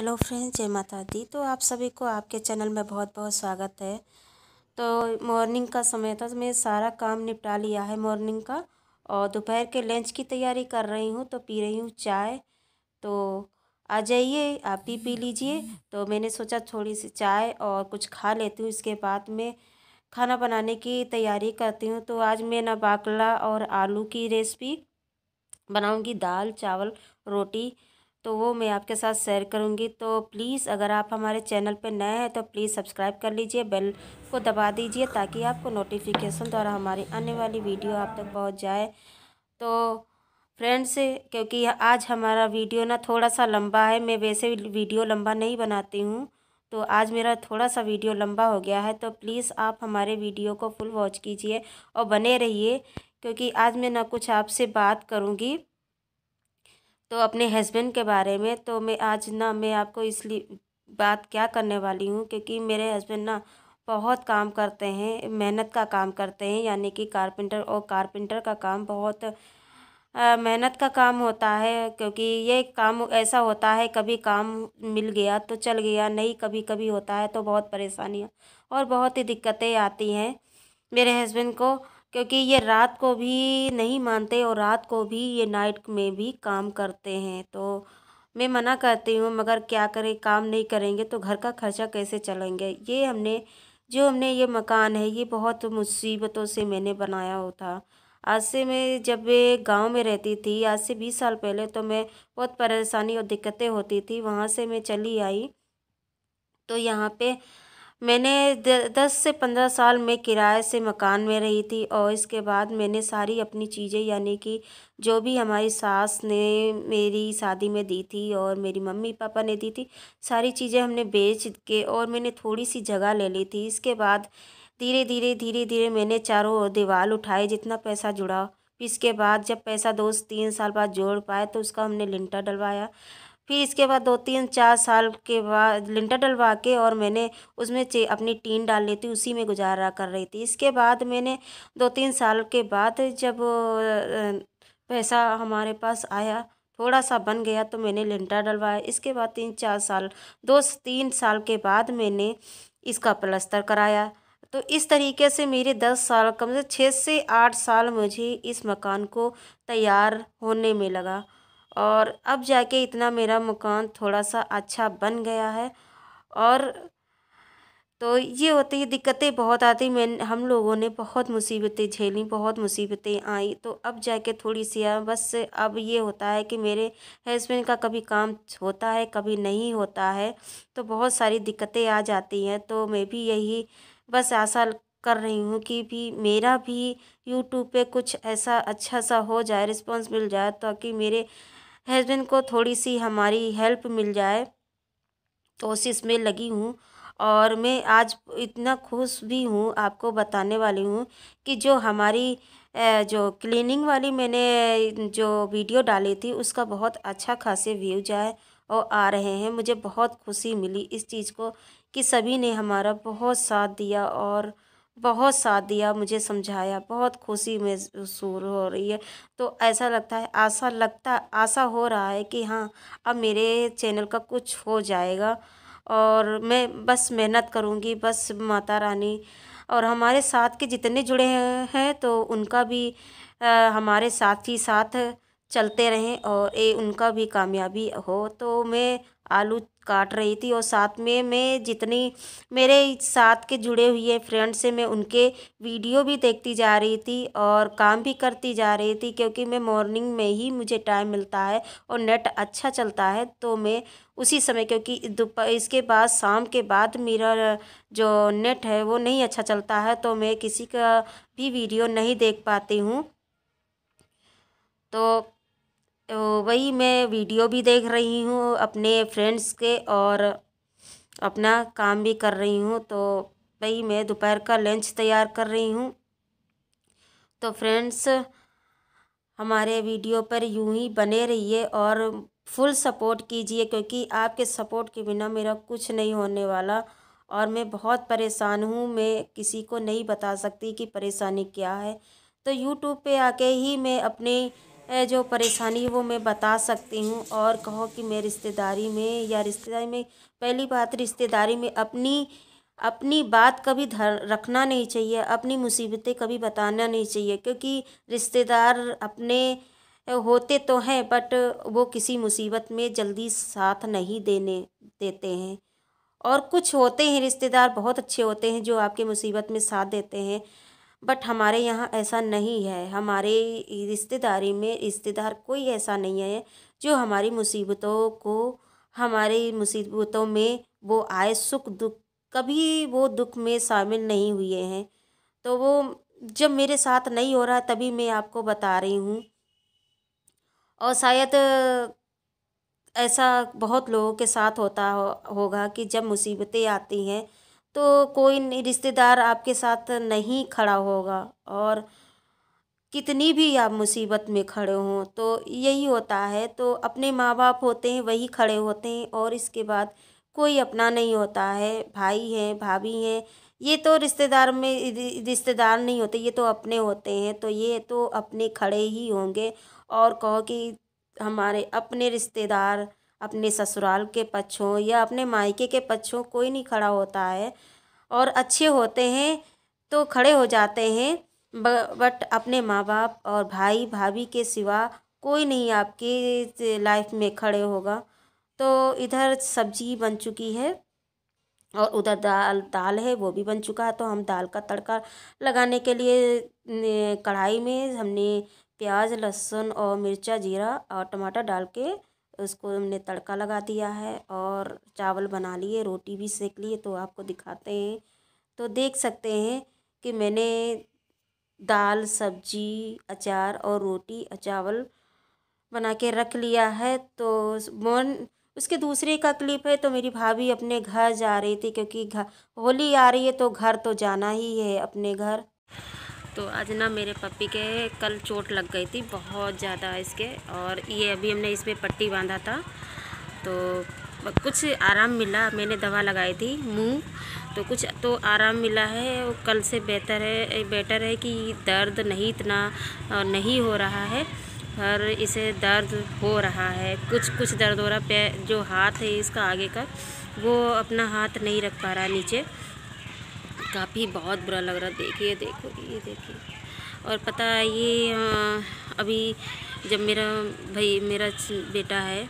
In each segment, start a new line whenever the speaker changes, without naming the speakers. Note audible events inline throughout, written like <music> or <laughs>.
hello friends जय माता दी तो आप सभी को आपके चैनल में बहुत बहुत स्वागत है तो मॉर्निंग का समय था तो मैं सारा काम निपटा लिया है मॉर्निंग का और दोपहर के लंच की तैयारी कर रही हूँ तो पी रही हूँ चाय तो आ जाइए आप भी पी लीजिए तो मैंने सोचा थोड़ी सी चाय और कुछ खा लेती हूँ इसके बाद में खाना बनाने की तैयारी करती हूँ तो आज मैं ना बाकला और आलू की रेसिपी बनाऊँगी दाल चावल रोटी तो वो मैं आपके साथ शेयर करूँगी तो प्लीज़ अगर आप हमारे चैनल पर नए हैं तो प्लीज़ सब्सक्राइब कर लीजिए बेल को दबा दीजिए ताकि आपको नोटिफिकेशन द्वारा हमारी आने वाली वीडियो आप तक पहुँच जाए तो फ्रेंड्स क्योंकि आज हमारा वीडियो ना थोड़ा सा लंबा है मैं वैसे वीडियो लंबा नहीं बनाती हूँ तो आज मेरा थोड़ा सा वीडियो लंबा हो गया है तो प्लीज़ आप हमारे वीडियो को फुल वॉच कीजिए और बने रहिए क्योंकि आज मैं ना कुछ आपसे बात करूँगी तो अपने हस्बैंड के बारे में तो मैं आज ना मैं आपको इसलिए बात क्या करने वाली हूँ क्योंकि मेरे हस्बैंड ना बहुत काम करते हैं मेहनत का काम करते हैं यानी कि कारपेंटर और कारपेंटर का काम बहुत मेहनत का काम होता है क्योंकि ये काम ऐसा होता है कभी काम मिल गया तो चल गया नहीं कभी कभी होता है तो बहुत परेशानियाँ और बहुत ही दिक्कतें आती हैं मेरे हस्बैंड को क्योंकि ये रात को भी नहीं मानते और रात को भी ये नाइट में भी काम करते हैं तो मैं मना करती हूँ मगर क्या करें काम नहीं करेंगे तो घर का खर्चा कैसे चलेंगे ये हमने जो हमने ये मकान है ये बहुत मुसीबतों से मैंने बनाया होता था आज से मैं जब गांव में रहती थी आज से बीस साल पहले तो मैं बहुत परेशानी और दिक्कतें होती थी वहाँ से मैं चली आई तो यहाँ पे मैंने दस से पंद्रह साल में किराए से मकान में रही थी और इसके बाद मैंने सारी अपनी चीज़ें यानी कि जो भी हमारी सास ने मेरी शादी में दी थी और मेरी मम्मी पापा ने दी थी सारी चीज़ें हमने बेच के और मैंने थोड़ी सी जगह ले ली थी इसके बाद धीरे धीरे धीरे धीरे मैंने चारों दीवार उठाए जितना पैसा जुड़ा इसके बाद जब पैसा दो तीन साल बाद जोड़ पाए तो उसका हमने लिंटा डलवाया फिर इसके बाद दो तीन चार साल के बाद लिंटर डलवा के और मैंने उसमें चे अपनी टीन डाल ली थी उसी में गुजारा कर रही थी इसके बाद मैंने दो तीन साल के बाद जब पैसा हमारे पास आया थोड़ा सा बन गया तो मैंने लिंटर डलवाया इसके बाद तीन चार साल दो तीन साल के बाद मैंने इसका प्लस्तर कराया तो इस तरीके से मेरे दस साल कम से छः से आठ साल मुझे इस मकान को तैयार होने में लगा और अब जाके इतना मेरा मकान थोड़ा सा अच्छा बन गया है और तो ये होती है दिक्कतें बहुत आती मैं हम लोगों ने बहुत मुसीबतें झेली बहुत मुसीबतें आई तो अब जाके थोड़ी सी आ, हाँ, बस अब ये होता है कि मेरे हस्बैंड का कभी काम होता है कभी नहीं होता है तो बहुत सारी दिक्कतें आ जाती हैं तो मैं भी यही बस आशा कर रही हूँ कि भी मेरा भी यूट्यूब पे कुछ ऐसा अच्छा सा हो जाए रिस्पॉन्स मिल जाए ताकि मेरे हस्बैंड को थोड़ी सी हमारी हेल्प मिल जाए कोशिश तो में लगी हूँ और मैं आज इतना खुश भी हूँ आपको बताने वाली हूँ कि जो हमारी जो क्लीनिंग वाली मैंने जो वीडियो डाली थी उसका बहुत अच्छा खासे व्यूज आए और आ रहे हैं मुझे बहुत खुशी मिली इस चीज़ को कि सभी ने हमारा बहुत साथ दिया और बहुत साथ दिया मुझे समझाया बहुत खुशी सूर हो रही है तो ऐसा लगता है आशा लगता आशा हो रहा है कि हाँ अब मेरे चैनल का कुछ हो जाएगा और मैं बस मेहनत करूँगी बस माता रानी और हमारे साथ के जितने जुड़े हैं तो उनका भी आ, हमारे साथ ही साथ चलते रहें और ए उनका भी कामयाबी हो तो मैं आलू काट रही थी और साथ में मैं जितनी मेरे साथ के जुड़े हुए फ्रेंड्स से मैं उनके वीडियो भी देखती जा रही थी और काम भी करती जा रही थी क्योंकि मैं मॉर्निंग में ही मुझे टाइम मिलता है और नेट अच्छा चलता है तो मैं उसी समय क्योंकि दोपहर इसके बाद शाम के बाद मेरा जो नेट है वो नहीं अच्छा चलता है तो मैं किसी का भी वीडियो नहीं देख पाती हूँ तो तो वही मैं वीडियो भी देख रही हूँ अपने फ्रेंड्स के और अपना काम भी कर रही हूँ तो वही मैं दोपहर का लंच तैयार कर रही हूँ तो फ्रेंड्स हमारे वीडियो पर यूं ही बने रहिए और फुल सपोर्ट कीजिए क्योंकि आपके सपोर्ट के बिना मेरा कुछ नहीं होने वाला और मैं बहुत परेशान हूँ मैं किसी को नहीं बता सकती कि परेशानी क्या है तो यूट्यूब पे आके ही मैं अपने जो परेशानी है वो मैं बता सकती हूँ और कहो कि मैं रिश्तेदारी में या रिश्तेदारी में पहली बात रिश्तेदारी में अपनी अपनी बात कभी धर रखना नहीं चाहिए अपनी मुसीबतें कभी बताना नहीं चाहिए क्योंकि रिश्तेदार अपने होते तो हैं बट वो किसी मुसीबत में जल्दी साथ नहीं देने देते हैं और कुछ होते हैं रिश्तेदार बहुत अच्छे होते हैं जो आपके मुसीबत में साथ देते हैं बट हमारे यहाँ ऐसा नहीं है हमारे रिश्तेदारी में रिश्तेदार कोई ऐसा नहीं है जो हमारी मुसीबतों को हमारी मुसीबतों में वो आए सुख दुख कभी वो दुख में शामिल नहीं हुए हैं तो वो जब मेरे साथ नहीं हो रहा तभी मैं आपको बता रही हूँ और शायद ऐसा बहुत लोगों के साथ होता हो, होगा कि जब मुसीबतें आती हैं तो कोई रिश्तेदार आपके साथ नहीं खड़ा होगा और कितनी भी आप मुसीबत में खड़े हों तो यही होता है तो अपने माँ बाप होते हैं वही खड़े होते हैं और इसके बाद कोई अपना नहीं होता है भाई हैं भाभी हैं ये तो रिश्तेदार में रिश्तेदार नहीं होते ये तो अपने होते हैं तो ये तो अपने खड़े ही होंगे और कहो कि हमारे अपने रिश्तेदार अपने ससुराल के पक्षों या अपने मायके के पक्षों कोई नहीं खड़ा होता है और अच्छे होते हैं तो खड़े हो जाते हैं बट अपने माँ बाप और भाई भाभी के सिवा कोई नहीं आपकी लाइफ में खड़े होगा तो इधर सब्जी बन चुकी है और उधर दाल दाल है वो भी बन चुका है तो हम दाल का तड़का लगाने के लिए कढ़ाई में हमने प्याज लहसुन और मिर्चा जीरा और टमाटर डाल के उसको हमने तड़का लगा दिया है और चावल बना लिए रोटी भी सेक लिए तो आपको दिखाते हैं तो देख सकते हैं कि मैंने दाल सब्जी अचार और रोटी चावल बना के रख लिया है तो मोहन उसके दूसरे का क्लिप है तो मेरी भाभी अपने घर जा रही थी क्योंकि घर होली आ रही है तो घर तो जाना ही है अपने घर तो आज ना मेरे पप्पी के कल चोट लग गई थी बहुत ज़्यादा इसके और ये अभी हमने इसमें पट्टी बांधा था तो कुछ आराम मिला मैंने दवा लगाई थी मुंह तो कुछ तो आराम मिला है वो कल से बेहतर है बेटर है कि दर्द नहीं इतना नहीं हो रहा है पर इसे दर्द हो रहा है कुछ कुछ दर्द हो रहा पैर जो हाथ है इसका आगे का वो अपना हाथ नहीं रख पा रहा नीचे काफ़ी बहुत बुरा लग रहा देखिए देखो ये देखिए और पता है ये अभी जब मेरा भाई मेरा बेटा है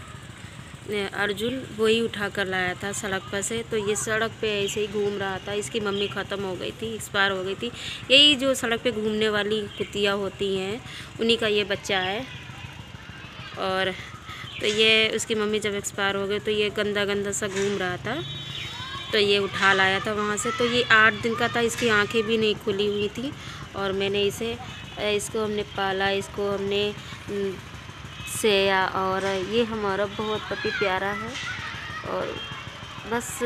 अर्जुन वही उठा कर लाया था सड़क पर से तो ये सड़क पे ऐसे ही घूम रहा था इसकी मम्मी ख़त्म हो गई थी एक्सपायर हो गई थी यही जो सड़क पे घूमने वाली कुतियाँ होती हैं उन्हीं का ये बच्चा है और तो ये उसकी मम्मी जब एक्सपायर हो गई तो ये गंदा गंदा सा घूम रहा था तो ये उठा लाया था वहाँ से तो ये आठ दिन का था इसकी आंखें भी नहीं खुली हुई थी और मैंने इसे इसको हमने पाला इसको हमने सेया और ये हमारा बहुत पति प्यारा है और बस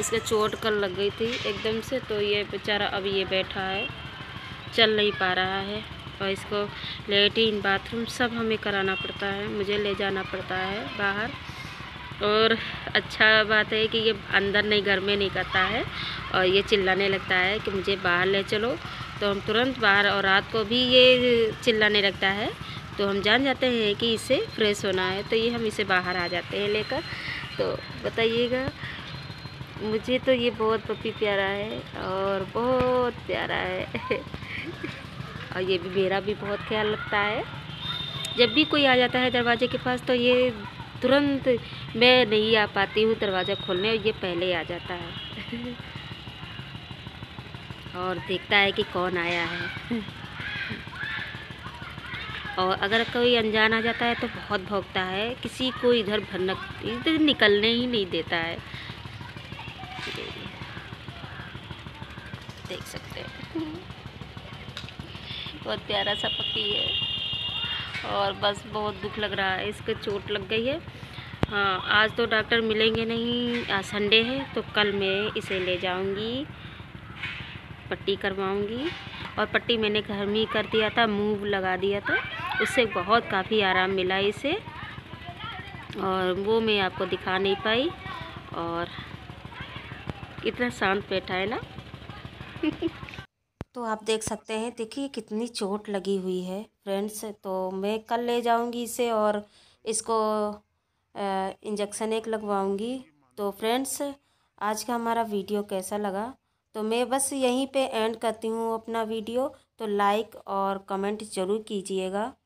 इसका चोट कल लग गई थी एकदम से तो ये बेचारा अब ये बैठा है चल नहीं पा रहा है और इसको लेटिन बाथरूम सब हमें कराना पड़ता है मुझे ले जाना पड़ता है बाहर और अच्छा बात है कि ये अंदर नहीं घर में नहीं करता है और ये चिल्लाने लगता है कि मुझे बाहर ले चलो तो हम तुरंत बाहर और रात को भी ये चिल्लाने लगता है तो हम जान जाते हैं कि इसे फ्रेश होना है तो ये हम इसे बाहर आ जाते हैं लेकर तो बताइएगा मुझे तो ये बहुत पपी प्यारा है और बहुत प्यारा है <laughs> और ये भी मेरा भी बहुत ख्याल रखता है जब भी कोई आ जाता है दरवाजे के पास तो ये तुरंत मैं नहीं आ पाती हूँ दरवाज़ा खोलने और ये पहले आ जाता है और देखता है कि कौन आया है और अगर कोई अनजान आ जाता है तो बहुत भोगता है किसी को इधर भनक इधर निकलने ही नहीं देता है देख सकते हैं बहुत प्यारा सा पक्की है और बस बहुत दुख लग रहा है इसके चोट लग गई है हाँ आज तो डॉक्टर मिलेंगे नहीं आज संडे है तो कल मैं इसे ले जाऊंगी पट्टी करवाऊंगी और पट्टी मैंने घर में कर दिया था मूव लगा दिया था उससे बहुत काफ़ी आराम मिला इसे और वो मैं आपको दिखा नहीं पाई और इतना शांत बैठा है ना <laughs> तो आप देख सकते हैं देखिए कितनी चोट लगी हुई है फ्रेंड्स तो मैं कल ले जाऊंगी इसे और इसको इंजेक्शन एक लगवाऊंगी तो फ्रेंड्स आज का हमारा वीडियो कैसा लगा तो मैं बस यहीं पे एंड करती हूँ अपना वीडियो तो लाइक और कमेंट ज़रूर कीजिएगा